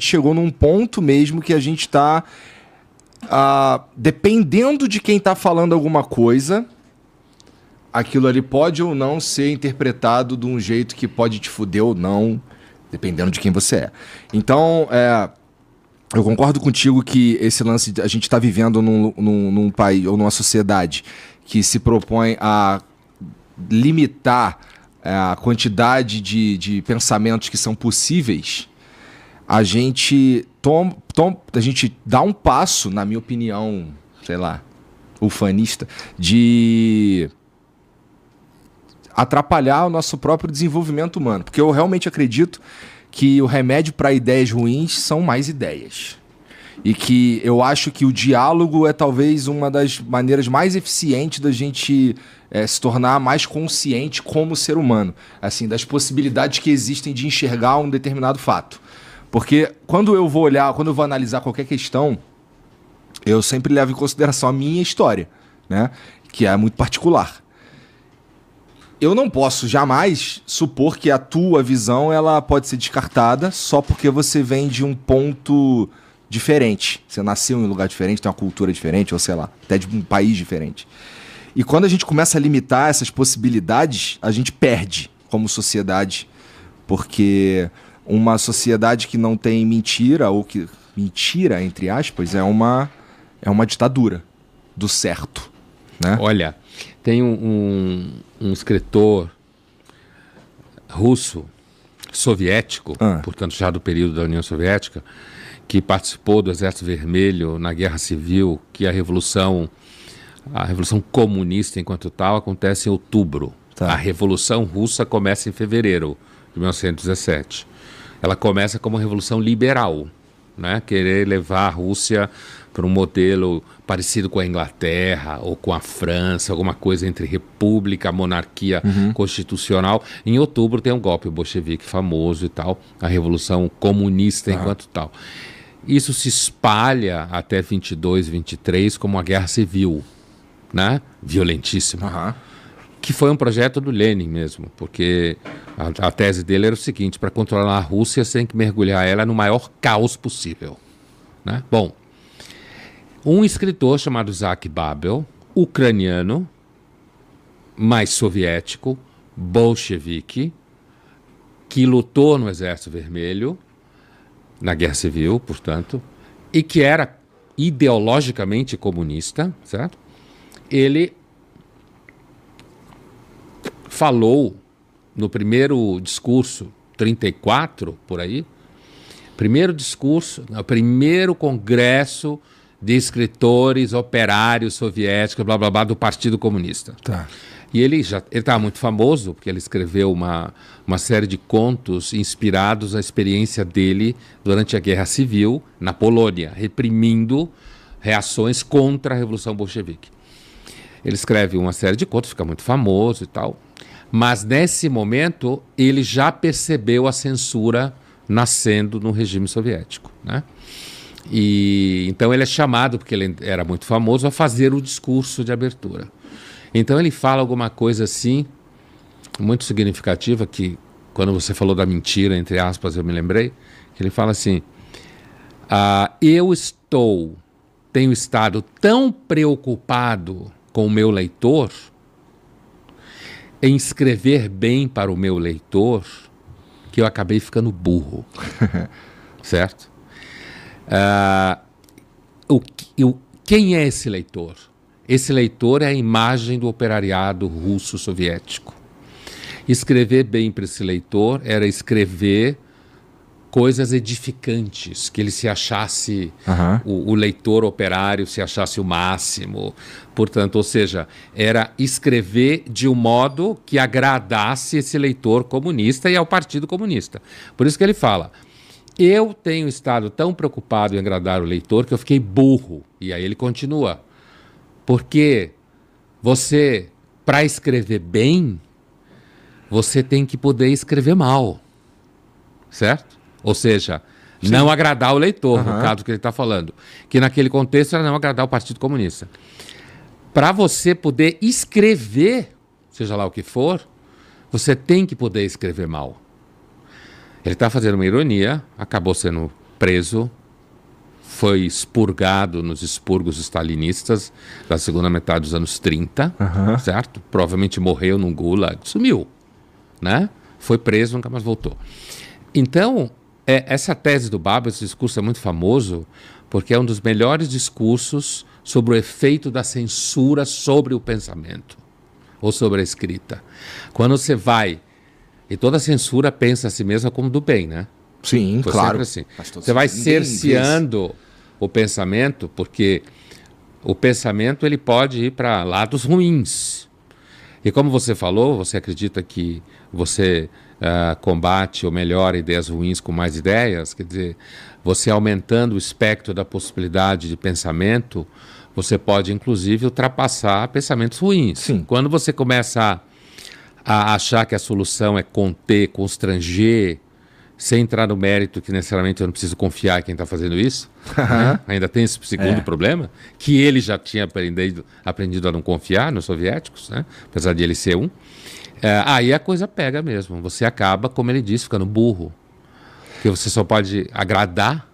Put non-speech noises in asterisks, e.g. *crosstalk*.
gente chegou num ponto mesmo que a gente está ah, dependendo de quem está falando alguma coisa, aquilo ali pode ou não ser interpretado de um jeito que pode te fuder ou não, dependendo de quem você é. Então, é, eu concordo contigo que esse lance, de, a gente está vivendo num, num, num país ou numa sociedade que se propõe a limitar é, a quantidade de, de pensamentos que são possíveis a gente tom, tom, a gente dá um passo, na minha opinião, sei lá, ufanista, de atrapalhar o nosso próprio desenvolvimento humano, porque eu realmente acredito que o remédio para ideias ruins são mais ideias. E que eu acho que o diálogo é talvez uma das maneiras mais eficientes da gente é, se tornar mais consciente como ser humano, assim, das possibilidades que existem de enxergar um determinado fato. Porque quando eu vou olhar, quando eu vou analisar qualquer questão, eu sempre levo em consideração a minha história, né? Que é muito particular. Eu não posso jamais supor que a tua visão ela pode ser descartada só porque você vem de um ponto diferente. Você nasceu em um lugar diferente, tem uma cultura diferente, ou sei lá, até de um país diferente. E quando a gente começa a limitar essas possibilidades, a gente perde como sociedade, porque uma sociedade que não tem mentira, ou que. Mentira, entre aspas, é uma, é uma ditadura do certo. Né? Olha, tem um, um, escritor russo, soviético, ah. portanto já do período da União Soviética, que participou do Exército Vermelho na Guerra Civil, que a revolução a revolução comunista enquanto tal acontece em outubro. Tá. A revolução russa começa em fevereiro de 1917 ela começa como revolução liberal, né? Querer levar a Rússia para um modelo parecido com a Inglaterra ou com a França, alguma coisa entre república, monarquia uhum. constitucional. Em outubro tem um golpe bolchevique famoso e tal, a revolução comunista ah. enquanto tal. Isso se espalha até 22, 23 como uma guerra civil, né? Violentíssima. Uhum que foi um projeto do Lenin mesmo, porque a, a tese dele era o seguinte: para controlar a Rússia, você tem que mergulhar ela no maior caos possível. Né? Bom, um escritor chamado Zak Babel, ucraniano, mais soviético, bolchevique, que lutou no Exército Vermelho, na Guerra Civil, portanto, e que era ideologicamente comunista, certo? Ele falou no primeiro discurso, 34 por aí, primeiro discurso, no né, primeiro congresso de escritores operários soviéticos, blá blá blá, do Partido Comunista. Tá. E ele já estava muito famoso, porque ele escreveu uma, uma série de contos inspirados na experiência dele durante a Guerra Civil na Polônia, reprimindo reações contra a Revolução Bolchevique. Ele escreve uma série de contos, fica muito famoso e tal. Mas nesse momento ele já percebeu a censura nascendo no regime soviético, né? E então ele é chamado porque ele era muito famoso a fazer o discurso de abertura. Então ele fala alguma coisa assim muito significativa que quando você falou da mentira entre aspas eu me lembrei que ele fala assim: ah, eu estou tenho estado tão preocupado com o meu leitor em escrever bem para o meu leitor que eu acabei ficando burro. *laughs* certo? Uh, o, o, quem é esse leitor? Esse leitor é a imagem do operariado russo soviético. Escrever bem para esse leitor era escrever coisas edificantes, que ele se achasse, uhum. o, o, leitor operário se achasse o máximo. Portanto, ou seja, era escrever de um modo que agradasse esse leitor comunista e ao Partido Comunista. Por isso que ele fala. Eu tenho estado tão preocupado em agradar o leitor que eu fiquei burro. E aí ele continua. Porque você, para escrever bem, você tem que poder escrever mal. Certo? Ou seja, Sim. não agradar o leitor, uhum. no caso que ele está falando. Que naquele contexto era não agradar o Partido Comunista. Para você poder escrever, seja lá o que for, você tem que poder escrever mal. Ele está fazendo uma ironia, acabou sendo preso, foi expurgado nos expurgos stalinistas da segunda metade dos anos 30, uhum. certo? Provavelmente morreu num gulag, sumiu, né? Foi preso, nunca mais voltou. Então, é, essa tese do Baba, esse discurso é muito famoso, porque é um dos melhores discursos sobre o efeito da censura sobre o pensamento ou sobre a escrita. Quando você vai e toda censura pensa a si mesma como do bem, né? Sim, Foi claro. Assim. Você vai cerceando o pensamento, porque o pensamento ele pode ir para lados ruins. E como você falou, você acredita que você uh, combate ou melhora ideias ruins com mais ideias, quer dizer, você aumentando o espectro da possibilidade de pensamento, você pode inclusive ultrapassar pensamentos ruins. Sim. Quando você começa a, a achar que a solução é conter, constranger, sem entrar no mérito que necessariamente eu não preciso confiar em quem está fazendo isso, né? ainda tem esse segundo é. problema, que ele já tinha aprendido, aprendido a não confiar nos soviéticos, né? apesar de ele ser um. É, aí a coisa pega mesmo, você acaba, como ele disse, ficando burro, porque você só pode agradar